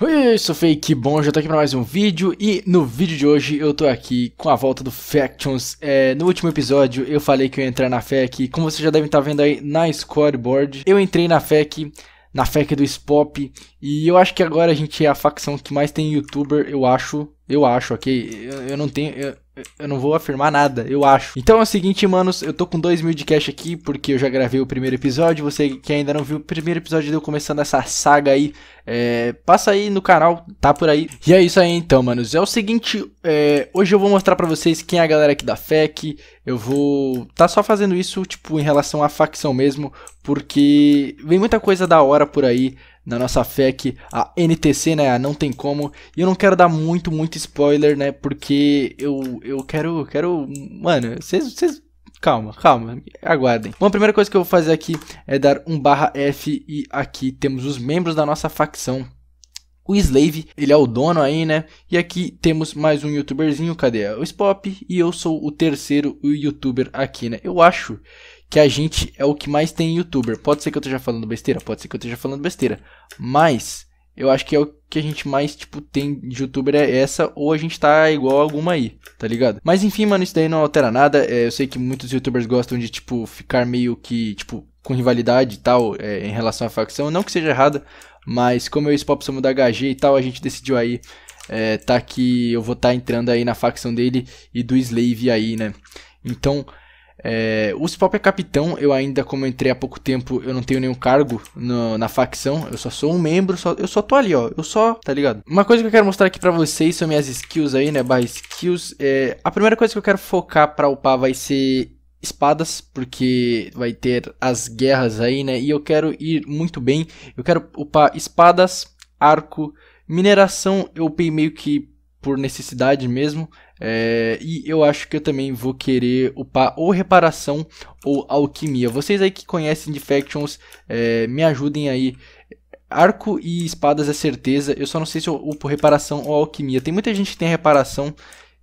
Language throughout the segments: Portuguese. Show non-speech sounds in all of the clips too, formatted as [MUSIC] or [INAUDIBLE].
Oi, sou Fake que bom, já tô aqui para mais um vídeo e no vídeo de hoje eu tô aqui com a volta do Factions. É, no último episódio eu falei que eu ia entrar na FEC, como vocês já devem estar tá vendo aí na scoreboard, eu entrei na FEC, na FEC do Spop e eu acho que agora a gente é a facção que mais tem youtuber, eu acho, eu acho, ok? Eu, eu não tenho... Eu eu não vou afirmar nada, eu acho. Então é o seguinte, manos, eu tô com 2 mil de cash aqui, porque eu já gravei o primeiro episódio. Você que ainda não viu o primeiro episódio de eu começando essa saga aí, é, passa aí no canal, tá por aí. E é isso aí então, manos. É o seguinte, é, hoje eu vou mostrar pra vocês quem é a galera aqui da FEC eu vou tá só fazendo isso, tipo, em relação à facção mesmo, porque vem muita coisa da hora por aí na nossa FEC, a NTC, né, a Não Tem Como, e eu não quero dar muito, muito spoiler, né, porque eu, eu quero, quero, mano, vocês calma, calma, aguardem. Bom, a primeira coisa que eu vou fazer aqui é dar um barra F e aqui temos os membros da nossa facção o Slave, ele é o dono aí, né? E aqui temos mais um youtuberzinho, cadê? É o Spop, e eu sou o terceiro youtuber aqui, né? Eu acho que a gente é o que mais tem youtuber. Pode ser que eu esteja falando besteira, pode ser que eu esteja falando besteira, mas eu acho que é o que a gente mais, tipo, tem de youtuber é essa, ou a gente tá igual a alguma aí, tá ligado? Mas enfim, mano, isso daí não altera nada. É, eu sei que muitos youtubers gostam de, tipo, ficar meio que, tipo, com rivalidade e tal é, em relação à facção. Não que seja errada, mas como eu e o Spop somos da HG e tal, a gente decidiu aí é, tá que eu vou estar tá entrando aí na facção dele e do Slave aí, né? Então, é, o Spop é capitão, eu ainda, como eu entrei há pouco tempo, eu não tenho nenhum cargo no, na facção, eu só sou um membro, só, eu só tô ali, ó, eu só, tá ligado? Uma coisa que eu quero mostrar aqui pra vocês são minhas skills aí, né, barra skills, é, a primeira coisa que eu quero focar pra upar vai ser espadas, porque vai ter as guerras aí, né? E eu quero ir muito bem. Eu quero upar espadas, arco, mineração. Eu upei meio que por necessidade mesmo. É, e eu acho que eu também vou querer upar ou reparação ou alquimia. Vocês aí que conhecem de Factions, é, me ajudem aí. Arco e espadas é certeza. Eu só não sei se eu upo reparação ou alquimia. Tem muita gente que tem reparação.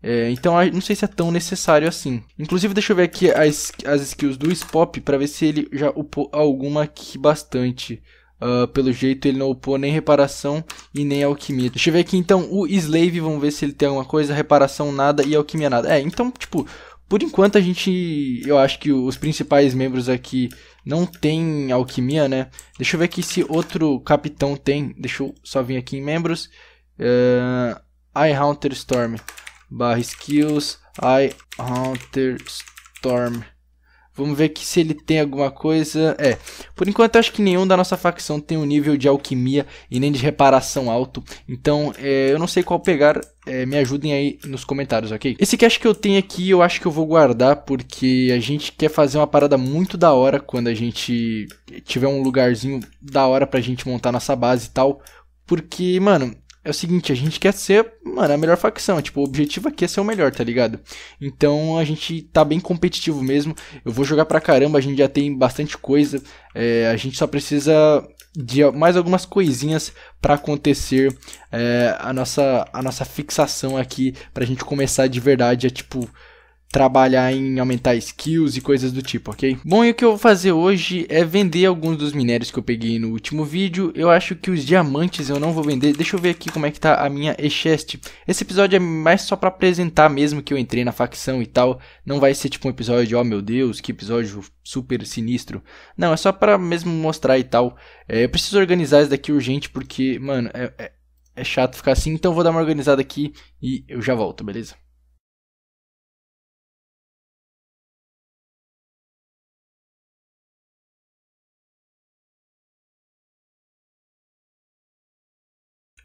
É, então não sei se é tão necessário assim. Inclusive, deixa eu ver aqui as, as skills do Spop para ver se ele já upou alguma aqui bastante. Uh, pelo jeito ele não upou nem reparação e nem alquimia. Deixa eu ver aqui então o Slave, vamos ver se ele tem alguma coisa. Reparação nada e alquimia nada. É, então, tipo, por enquanto a gente. Eu acho que os principais membros aqui não tem alquimia, né? Deixa eu ver aqui se outro capitão tem. Deixa eu só vir aqui em membros. Uh, ah, I Hunter Storm barra skills, I Hunter Storm. Vamos ver aqui se ele tem alguma coisa. É, por enquanto acho que nenhum da nossa facção tem um nível de alquimia e nem de reparação alto. Então é, eu não sei qual pegar. É, me ajudem aí nos comentários, ok? Esse cache que eu tenho aqui eu acho que eu vou guardar porque a gente quer fazer uma parada muito da hora quando a gente tiver um lugarzinho da hora pra gente montar nossa base e tal. Porque, mano, é o seguinte, a gente quer ser, mano, a melhor facção. É, tipo, o objetivo aqui é ser o melhor, tá ligado? Então a gente tá bem competitivo mesmo. Eu vou jogar pra caramba, a gente já tem bastante coisa. É, a gente só precisa de mais algumas coisinhas para acontecer é, a, nossa, a nossa fixação aqui pra gente começar de verdade a é, tipo trabalhar em aumentar skills e coisas do tipo, ok? Bom, e o que eu vou fazer hoje é vender alguns dos minérios que eu peguei no último vídeo. Eu acho que os diamantes eu não vou vender. Deixa eu ver aqui como é que tá a minha e-chest. Esse episódio é mais só para apresentar mesmo que eu entrei na facção e tal. Não vai ser tipo um episódio de, oh meu Deus, que episódio super sinistro. Não, é só para mesmo mostrar e tal. É, eu preciso organizar isso daqui urgente porque, mano, é, é, é chato ficar assim. Então vou dar uma organizada aqui e eu já volto, beleza?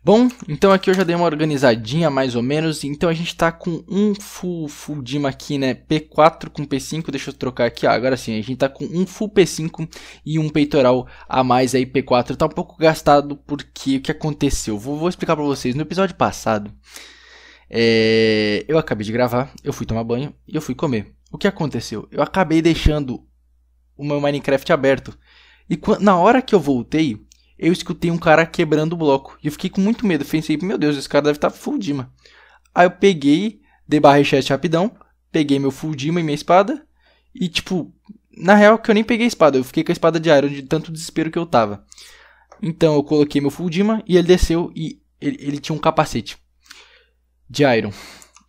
Bom, então aqui eu já dei uma organizadinha mais ou menos, então a gente tá com um full, full DIMA aqui, né, P4 com P5, deixa eu trocar aqui, ah, agora sim, a gente tá com um full P5 e um peitoral a mais aí P4, tá um pouco gastado porque o que aconteceu, vou, vou explicar pra vocês, no episódio passado, é, eu acabei de gravar, eu fui tomar banho e eu fui comer, o que aconteceu, eu acabei deixando o meu Minecraft aberto, e na hora que eu voltei, eu escutei um cara quebrando o bloco. E eu fiquei com muito medo. Pensei, meu Deus, esse cara deve estar tá full Dima. Aí eu peguei, debarrei chat rapidão, peguei meu full Dima e minha espada. E tipo, na real que eu nem peguei a espada, eu fiquei com a espada de Iron de tanto desespero que eu tava. Então eu coloquei meu full Dima e ele desceu e ele, ele tinha um capacete de Iron.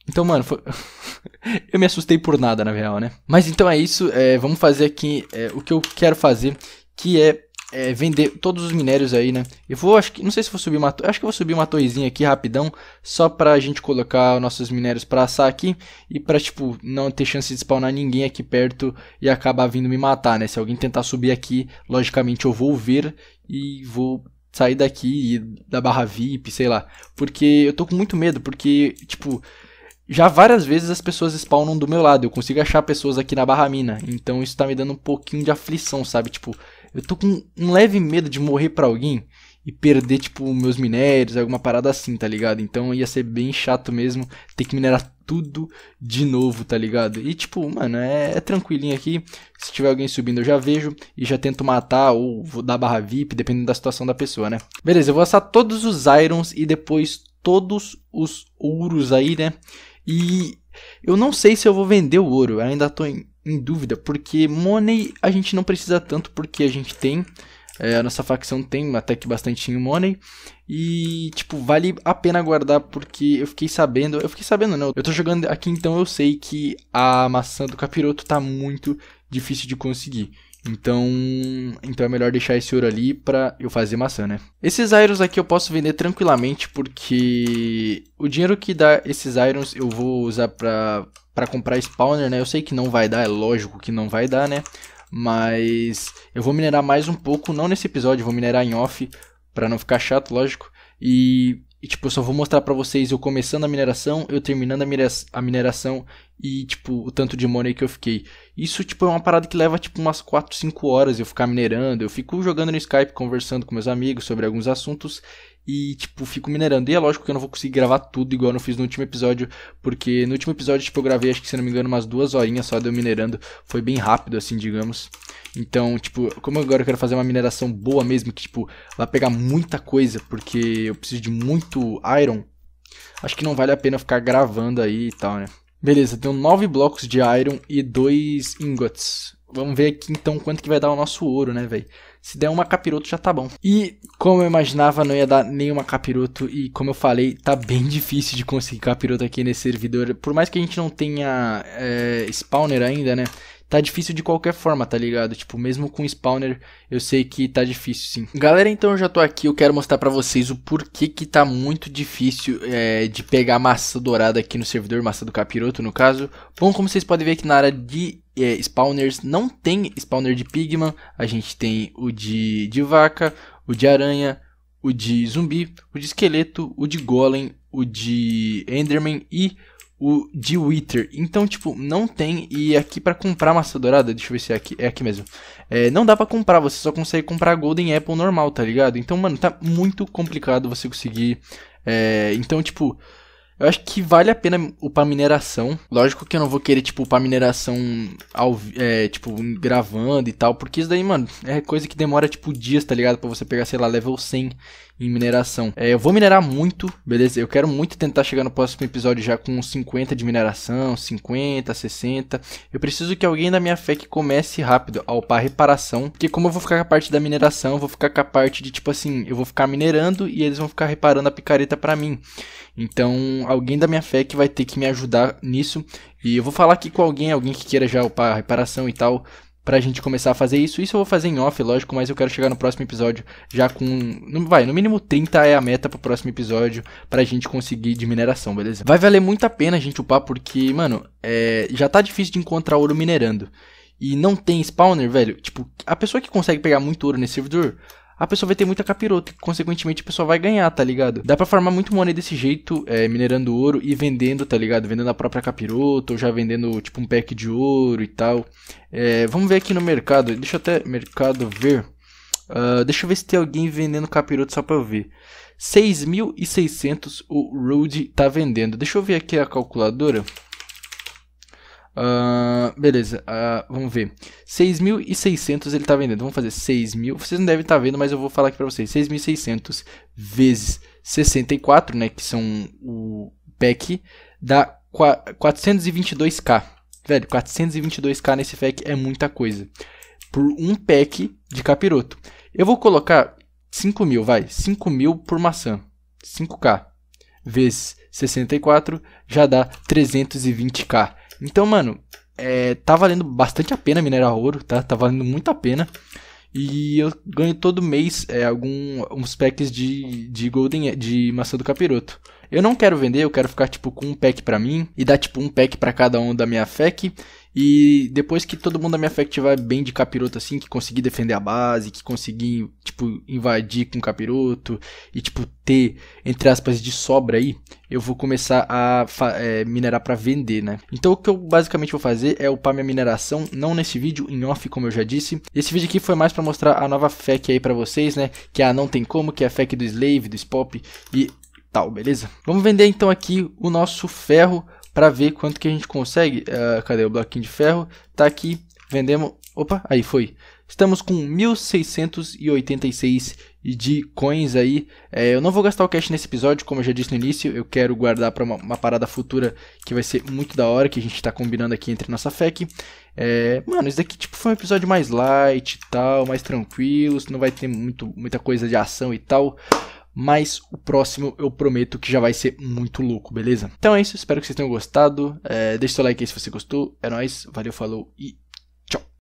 Então, mano, foi... [LAUGHS] eu me assustei por nada, na real, né? Mas então é isso. É, vamos fazer aqui é, o que eu quero fazer, que é é, vender todos os minérios aí, né? Eu vou, acho que, não sei se vou subir uma, acho que vou subir uma torrezinha aqui rapidão, só pra gente colocar nossos minérios pra assar aqui e pra, tipo, não ter chance de spawnar ninguém aqui perto e acabar vindo me matar, né? Se alguém tentar subir aqui, logicamente eu vou ver e vou sair daqui e da barra VIP, sei lá, porque eu tô com muito medo, porque, tipo, já várias vezes as pessoas spawnam do meu lado, eu consigo achar pessoas aqui na barra mina, então isso tá me dando um pouquinho de aflição, sabe? Tipo, eu tô com um leve medo de morrer pra alguém e perder, tipo, meus minérios, alguma parada assim, tá ligado? Então ia ser bem chato mesmo ter que minerar tudo de novo, tá ligado? E, tipo, mano, é, é tranquilinho aqui. Se tiver alguém subindo, eu já vejo e já tento matar ou vou dar barra VIP, dependendo da situação da pessoa, né? Beleza, eu vou assar todos os irons e depois todos os ouros aí, né? E eu não sei se eu vou vender o ouro, ainda estou em, em, dúvida, porque money a gente não precisa tanto, porque a gente tem, é, a nossa facção tem até que bastante money, e tipo, vale a pena guardar, porque eu fiquei sabendo, eu fiquei sabendo não, eu estou jogando aqui então eu sei que a maçã do capiroto está muito difícil de conseguir. Então, então é melhor deixar esse ouro ali para eu fazer maçã, né? Esses irons aqui eu posso vender tranquilamente porque o dinheiro que dá esses irons eu vou usar para para comprar spawner, né? Eu sei que não vai dar, é lógico que não vai dar, né? Mas eu vou minerar mais um pouco, não nesse episódio, vou minerar em off para não ficar chato, lógico. E e, tipo, eu só vou mostrar para vocês eu começando a mineração, eu terminando a, mineração e, tipo, o tanto de money que eu fiquei. Isso, tipo, é uma parada que leva, tipo, umas 4, 5 horas eu ficar minerando. Eu fico jogando no Skype, conversando com meus amigos sobre alguns assuntos e, tipo, fico minerando. E é lógico que eu não vou conseguir gravar tudo igual eu não fiz no último episódio, porque no último episódio, tipo, eu gravei, acho que se não me engano, umas duas horinhas só de eu minerando. Foi bem rápido, assim, digamos. Então, tipo, como agora eu quero fazer uma mineração boa mesmo, que, tipo, vai pegar muita coisa, porque eu preciso de muito iron, acho que não vale a pena ficar gravando aí e tal, né? Beleza, tenho nove blocos de iron e dois ingots. Vamos ver aqui então quanto que vai dar o nosso ouro, né, velho? Se der uma capiroto já tá bom. E como eu imaginava, não ia dar nenhuma capiroto. E como eu falei, tá bem [LAUGHS] difícil de conseguir capiroto aqui nesse servidor. Por mais que a gente não tenha é, spawner ainda, né? tá difícil de qualquer forma, tá ligado? Tipo, mesmo com spawner, eu sei que tá difícil sim. Galera, então eu já tô aqui, eu quero mostrar pra vocês o porquê que tá muito difícil é, de pegar massa dourada aqui no servidor, massa do capiroto no caso. Bom, como vocês podem ver aqui na área de é, spawners, não tem spawner de Pigman, a gente tem o de, de vaca, o de aranha, o de zumbi, o de esqueleto, o de golem, o de enderman e o de Wither. Então, tipo, não tem. E aqui para comprar massa dourada, deixa eu ver se é aqui, é aqui mesmo. É, não dá para comprar, você só consegue comprar Golden Apple normal, tá ligado? Então, mano, tá muito complicado você conseguir. É, então, tipo, eu acho que vale a pena upar mineração. Lógico que eu não vou querer, tipo, upar mineração ao, é, tipo, gravando e tal, porque isso daí, mano, é coisa que demora, tipo, dias, tá ligado? Pra você pegar, sei lá, level 100 em mineração. É, eu vou minerar muito, beleza? Eu quero muito tentar chegar no próximo episódio já com 50 de mineração, 50, 60. Eu preciso que alguém da minha fé que comece rápido a upar reparação, porque como eu vou ficar com a parte da mineração, eu vou ficar com a parte de tipo assim, eu vou ficar minerando e eles vão ficar reparando a picareta para mim. Então, alguém da minha fé que vai ter que me ajudar nisso. E eu vou falar aqui com alguém, alguém que queira já upar reparação e tal, pra gente começar a fazer isso. Isso eu vou fazer em off, lógico, mas eu quero chegar no próximo episódio já com. Não vai, no mínimo 30 é a meta pro próximo episódio pra gente conseguir de mineração, beleza? Vai valer muito a pena a gente upar, porque, mano, é, já tá difícil de encontrar ouro minerando. E não tem spawner, velho. Tipo, a pessoa que consegue pegar muito ouro nesse servidor a pessoa vai ter muita capirota e, consequentemente, a pessoa vai ganhar, tá ligado? Dá pra farmar muito money desse jeito, é, minerando ouro e vendendo, tá ligado? Vendendo a própria capirota ou já vendendo, tipo, um pack de ouro e tal. É, vamos ver aqui no mercado, deixa eu até, mercado ver. Uh, deixa eu ver se tem alguém vendendo capiroto só pra eu ver. 6.600 o Rude tá vendendo. Deixa eu ver aqui a calculadora. Uh, beleza, uh, vamos ver. 6.600 ele está vendendo. Vamos fazer 6.000. Vocês não devem estar tá vendo, mas eu vou falar aqui para vocês. 6.600 vezes 64, né, que são o pack, dá 422k. Velho, 422k nesse pack é muita coisa. Por um pack de capiroto. Eu vou colocar 5.000, vai. 5.000 por maçã. 5k. Vezes 64 já dá 320k. Então, mano, é, tá valendo bastante a pena minerar ouro, tá? Tá valendo muito a pena. E eu ganho todo mês é, algum, uns packs de, de Golden de maçã do capiroto. Eu não quero vender, eu quero ficar tipo com um pack para mim e dar tipo um pack para cada um da minha FEC e depois que todo mundo da minha FEC tiver bem de capiroto, assim, que conseguir defender a base, que conseguir, tipo, invadir com capiroto e, tipo, ter, entre aspas, de sobra aí, eu vou começar a é, minerar para vender, né? Então o que eu basicamente vou fazer é upar minha mineração, não nesse vídeo, em off, como eu já disse. Esse vídeo aqui foi mais para mostrar a nova FEC aí para vocês, né? Que é a Não Tem Como, que é a FEC do Slave, do Spop e tal, beleza? Vamos vender então aqui o nosso ferro para ver quanto que a gente consegue. Uh, cadê o bloquinho de ferro? Tá aqui, vendemos. Opa, aí foi. Estamos com 1.686 de coins aí. É, eu não vou gastar o cash nesse episódio, como eu já disse no início. Eu quero guardar para uma, uma, parada futura que vai ser muito da hora, que a gente está combinando aqui entre nossa FEC. É, mano, isso daqui tipo, foi um episódio mais light e tal, mais tranquilo. Não vai ter muito, muita coisa de ação e tal mas o próximo eu prometo que já vai ser muito louco, beleza? Então é isso, espero que vocês tenham gostado. É, deixe seu like aí se você gostou. É nóis, valeu, falou e